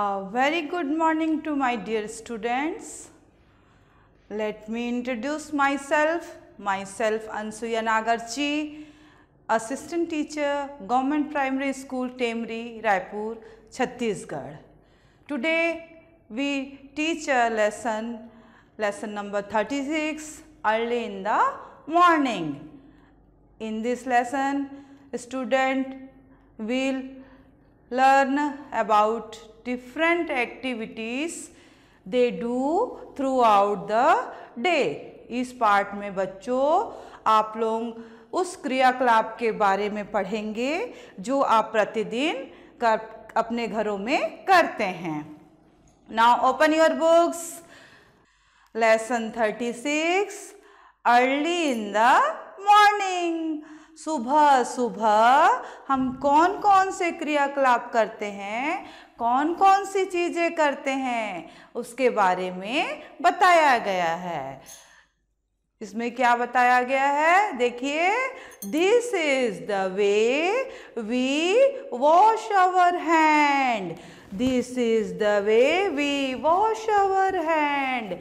A very good morning to my dear students. Let me introduce myself. Myself Ansuya Nagarchi, Assistant Teacher, Government Primary School, Temri, Raipur, Chhattisgarh. Today we teach a lesson, lesson number 36, early in the morning. In this lesson, student will learn about different activities they do throughout the day. इस part में बच्चों आप लोग उस क्रियाकलाप के बारे में पढ़ेंगे जो आप प्रतिदिन कर अपने घरों में करते हैं now open your books lesson six early in the morning सुबह सुबह हम कौन कौन से क्रियाकलाप करते हैं कौन कौन सी चीज़ें करते हैं उसके बारे में बताया गया है इसमें क्या बताया गया है देखिए this is the way we wash our hand this is the way we wash our hand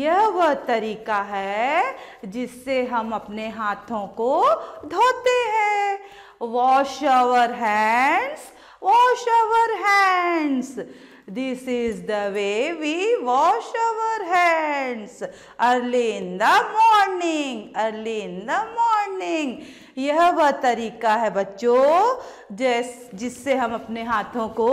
यह वह तरीका है जिससे हम अपने हाथों को धोते हैं wash our hands wash our hands this is the way we wash our hands early in the morning early in the morning यह वह तरीका है बच्चों जैस जिससे हम अपने हाथों को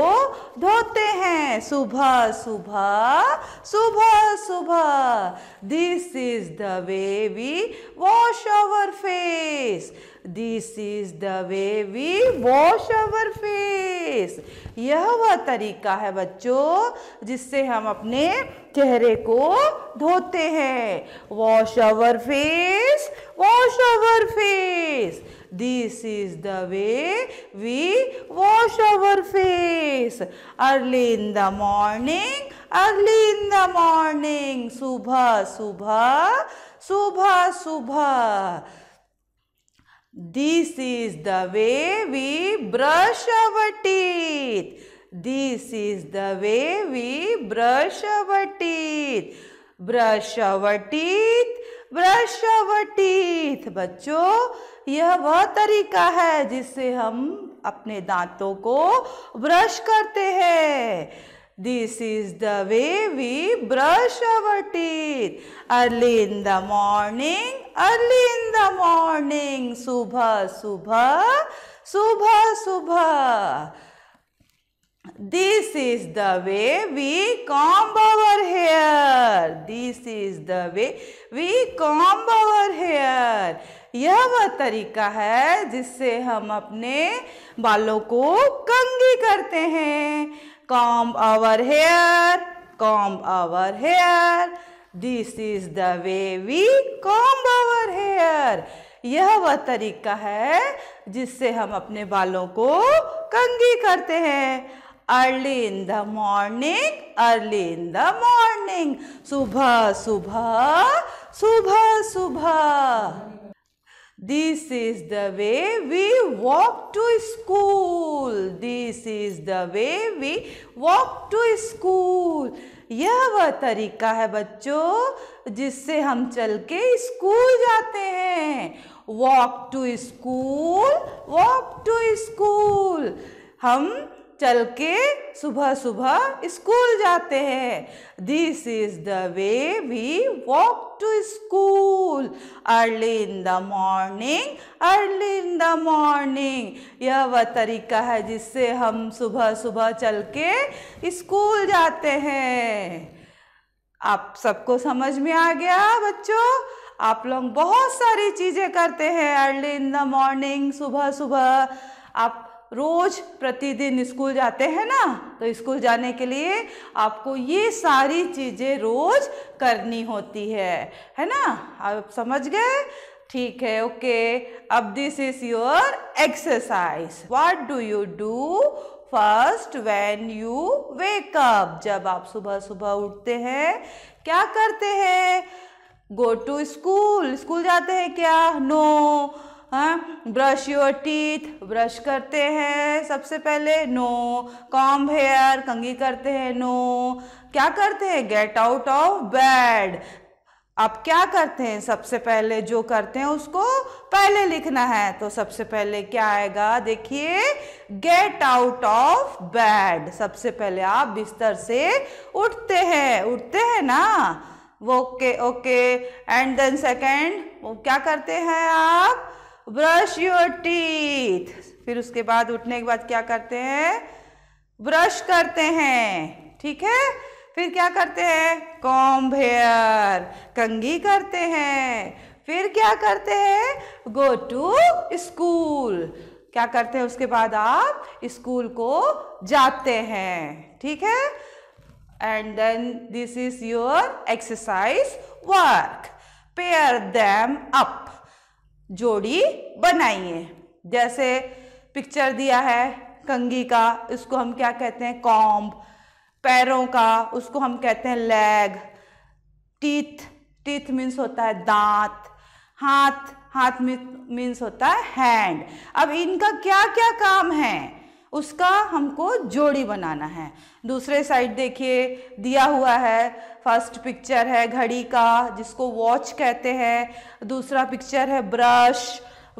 धोते हैं सुबह सुबह सुबह सुबह this is the way we wash our face this is the way we wash our face यह वह तरीका है बच्चों जिससे हम अपने चेहरे को धोते हैं wash our face wash our face. This is the way we wash our face. Early in the morning, early in the morning. Subha, subha, subha, subha. This is the way we brush our teeth. This is the way we brush our teeth. Brush our teeth brush our teeth बच्चों यह वह तरीका है जिससे हम अपने दांतों को ब्रश करते हैं this is the way we brush our teeth early in the morning early in the morning सुबह सुबह सुबह सुबह, सुबह. This is the way we comb our hair. This is the way we comb our hair. यह वह तरीका है जिससे हम अपने बालों को कंगी करते हैं comb our hair comb our hair this is the way we comb our hair यह वह तरीका है जिससे हम अपने बालों को कंगी करते हैं early in the morning early in the morning subha subha subha subha this is the way we walk to school. This is the way we walk to school. यह वह तरीका है बच्चों जिससे हम चल के स्कूल जाते हैं walk to school walk to school हम चल के सुबह सुबह स्कूल जाते हैं this is the way we walk to school early in the morning early in the morning यह वह तरीका है जिससे हम सुबह सुबह चल के स्कूल जाते हैं आप सबको समझ में आ गया बच्चों आप लोग बहुत सारी चीज़ें करते हैं अर्ली इन द मॉर्निंग सुबह सुबह आप रोज प्रतिदिन स्कूल जाते हैं ना तो स्कूल जाने के लिए आपको ये सारी चीज़ें रोज करनी होती है है ना आप समझ गए ठीक है ओके अब this is your exercise what do you do first when you up जब आप सुबह सुबह उठते हैं क्या करते हैं गो टू स्कूल स्कूल जाते हैं क्या नो no. हाँ ब्रश योर टीथ ब्रश करते हैं सबसे पहले नो कॉम्ब हेयर कंगी करते हैं नो क्या करते हैं गेट आउट ऑफ बेड अब क्या करते हैं सबसे पहले जो करते हैं उसको पहले लिखना है तो सबसे पहले क्या आएगा देखिए गेट आउट ऑफ बेड सबसे पहले आप बिस्तर से उठते हैं उठते हैं ना वो okay okay and then second वो क्या करते हैं आप ब्रश योर टीथ फिर उसके बाद उठने के बाद क्या करते हैं ब्रश करते हैं ठीक है फिर क्या करते हैं कॉम्ब हेयर कंघी करते हैं फिर क्या करते हैं गो टू स्कूल क्या करते हैं उसके बाद आप स्कूल को जाते हैं ठीक है and then this is your exercise work pair them up जोड़ी बनाइए जैसे पिक्चर दिया है कंगी का इसको हम क्या कहते हैं कॉम्ब पैरों का उसको हम कहते हैं लेग टीथ टीथ मीन्स होता है दांत हाथ हाथ मीन्स होता है हैंड अब इनका क्या क्या काम है उसका हमको जोड़ी बनाना है दूसरे साइड देखिए दिया हुआ है फर्स्ट पिक्चर है घड़ी का जिसको वॉच कहते हैं दूसरा पिक्चर है ब्रश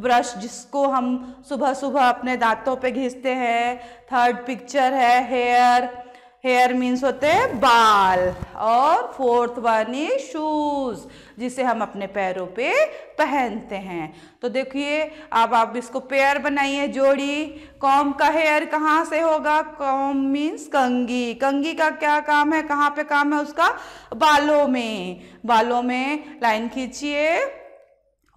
ब्रश जिसको हम सुबह सुबह अपने दांतों पे घिसते हैं थर्ड पिक्चर है हेयर हेयर मीन्स होते हैं बाल और फोर्थ वन इज शूज जिसे हम अपने पैरों पे पहनते हैं तो देखिए अब आप इसको पेयर बनाइए जोड़ी कॉम का हेयर कहाँ से होगा कॉम मीन्स कंगी कंगी का क्या काम है कहाँ पे काम है उसका बालों में बालों में लाइन खींचिए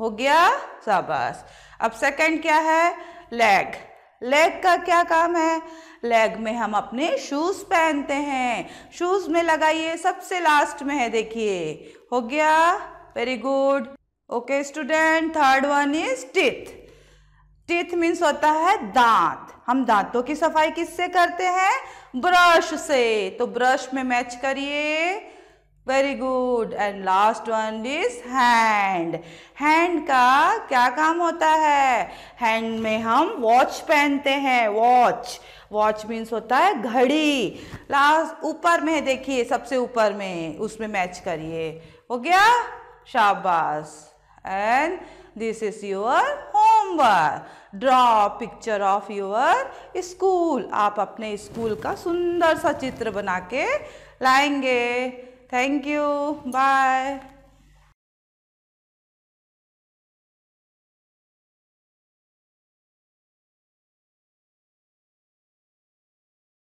हो गया शाबाश अब सेकंड क्या है लेग लेग का क्या काम है लेग में हम अपने शूज पहनते हैं शूज में लगाइए सबसे लास्ट में है देखिए हो गया very good okay student third one is teeth teeth means होता है दांत हम दांतों की सफाई किससे करते हैं ब्रश से तो ब्रश में मैच करिए very good and last one is hand hand का क्या काम होता है हैंड में हम वॉच पहनते हैं वॉच वॉच मीन्स होता है घड़ी लास्ट ऊपर में देखिए सबसे ऊपर में उसमें मैच करिए हो गया शाबाश and this is your homework draw picture of your school आप अपने स्कूल का सुंदर सा चित्र बना के लाएंगे Thank you. Bye.